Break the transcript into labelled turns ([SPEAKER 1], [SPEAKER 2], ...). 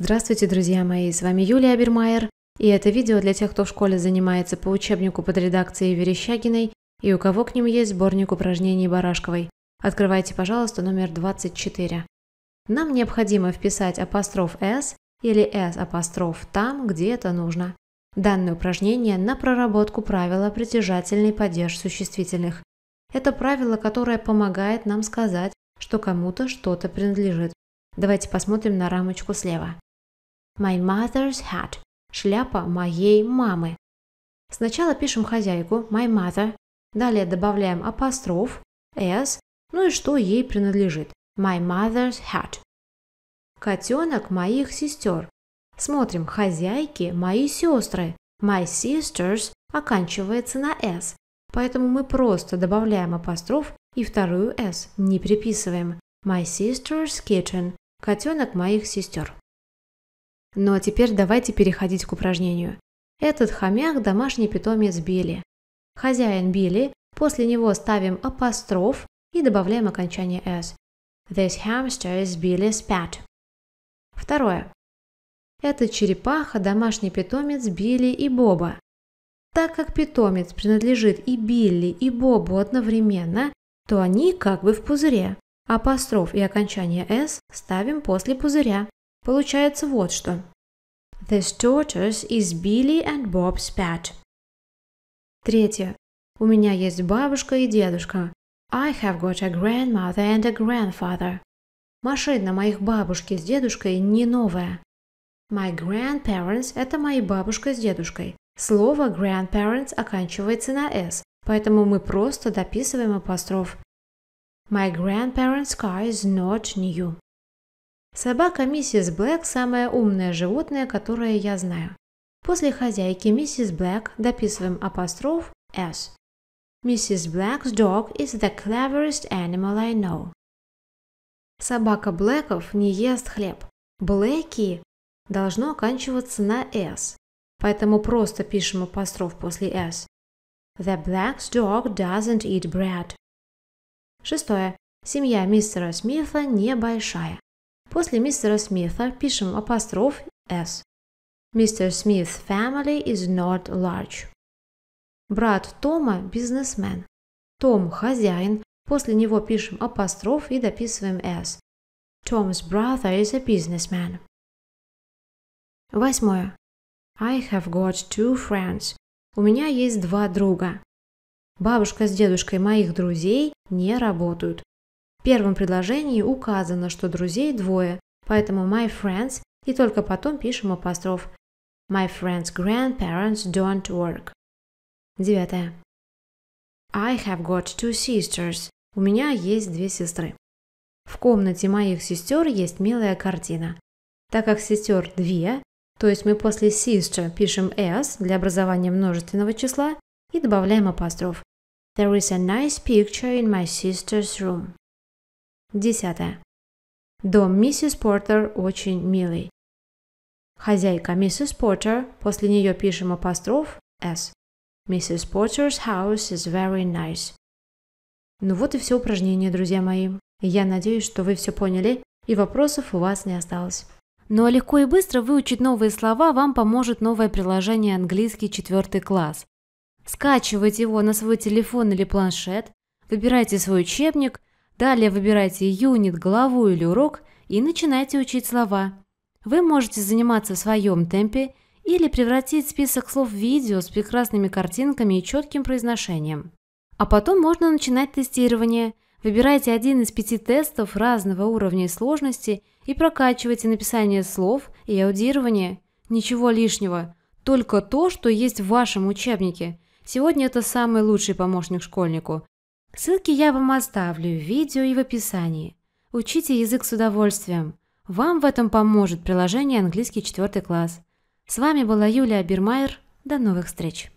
[SPEAKER 1] Здравствуйте, друзья мои, с вами Юлия Абермайер, и это видео для тех, кто в школе занимается по учебнику под редакцией Верещагиной и у кого к ним есть сборник упражнений Барашковой. Открывайте, пожалуйста, номер 24. Нам необходимо вписать апостроф «с» или «с» апостроф там, где это нужно. Данное упражнение на проработку правила притяжательный падеж существительных. Это правило, которое помогает нам сказать, что кому-то что-то принадлежит. Давайте посмотрим на рамочку слева my mother's hat, шляпа моей мамы. Сначала пишем хозяйку, my mother, далее добавляем апостроф, s, ну и что ей принадлежит, my mother's hat. Котенок моих сестер. Смотрим, хозяйки мои сестры, my sisters оканчивается на s, поэтому мы просто добавляем апостроф и вторую s, не приписываем. My sister's kitchen – котенок моих сестер. Ну а теперь давайте переходить к упражнению. Этот хомяк – домашний питомец Билли. Хозяин Билли, после него ставим апостроф и добавляем окончание s. This hamster is Billy's pet. Второе. Это черепаха – домашний питомец Билли и Боба. Так как питомец принадлежит и Билли, и Бобу одновременно, то они как бы в пузыре. Апостроф и окончание s ставим после пузыря. Получается вот что. This tortoise is Billy and Bob's pet. Третье. У меня есть бабушка и дедушка. I have got a grandmother and a grandfather. Машина моих бабушки с дедушкой не новая. My grandparents – это мои бабушка с дедушкой. Слово grandparents оканчивается на s, поэтому мы просто дописываем апостроф. My grandparents' car is not new. Собака миссис Блэк – самое умное животное, которое я знаю. После хозяйки миссис Блэк дописываем апостроф S. Mrs. Black's dog is the cleverest animal I know. Собака Блэков не ест хлеб. Блэки должно оканчиваться на S, поэтому просто пишем апостроф после S. The Black's dog doesn't eat bread. Шестое. Семья мистера Смита небольшая. После мистера Смита пишем апостроф S. Mr. Smith's family is not large. Брат Тома – бизнесмен. Том – хозяин. После него пишем апостроф и дописываем S. Tom's brother is a businessman. Восьмое. I have got two friends. У меня есть два друга. Бабушка с дедушкой моих друзей не работают первом предложении указано, что друзей двое, поэтому my friends, и только потом пишем апостроф. My friends' grandparents don't work. Девятое. I have got two sisters. У меня есть две сестры. В комнате моих сестер есть милая картина. Так как сестер две, то есть мы после sister пишем s для образования множественного числа и добавляем апостроф. There is a nice picture in my sister's room. Десятое. Дом миссис Портер очень милый. Хозяйка миссис Портер, после нее пишем апостроф S. Миссис Potter's house is very nice. Ну вот и все упражнение, друзья мои. Я надеюсь, что вы все поняли и вопросов у вас не осталось. Ну а легко и быстро выучить новые слова вам поможет новое приложение «Английский четвертый класс». Скачивайте его на свой телефон или планшет, выбирайте свой учебник Далее выбирайте юнит, главу или урок и начинайте учить слова. Вы можете заниматься в своем темпе или превратить список слов в видео с прекрасными картинками и четким произношением. А потом можно начинать тестирование. Выбирайте один из пяти тестов разного уровня и сложности и прокачивайте написание слов и аудирование. Ничего лишнего, только то, что есть в вашем учебнике. Сегодня это самый лучший помощник школьнику. Ссылки я вам оставлю в видео и в описании. Учите язык с удовольствием. Вам в этом поможет приложение «Английский четвертый класс». С вами была Юлия Бирмайер. До новых встреч!